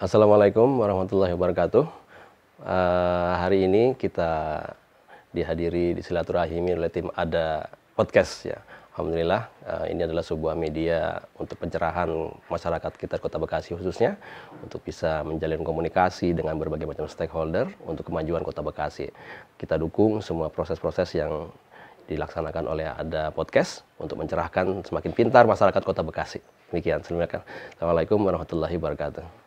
Assalamualaikum warahmatullahi wabarakatuh. Uh, hari ini kita dihadiri di silaturahmi oleh tim ada podcast ya. Alhamdulillah uh, ini adalah sebuah media untuk pencerahan masyarakat kita Kota Bekasi khususnya untuk bisa menjalin komunikasi dengan berbagai macam stakeholder untuk kemajuan Kota Bekasi. Kita dukung semua proses-proses yang dilaksanakan oleh ada podcast untuk mencerahkan semakin pintar masyarakat Kota Bekasi. Demikian, Assalamualaikum warahmatullahi wabarakatuh.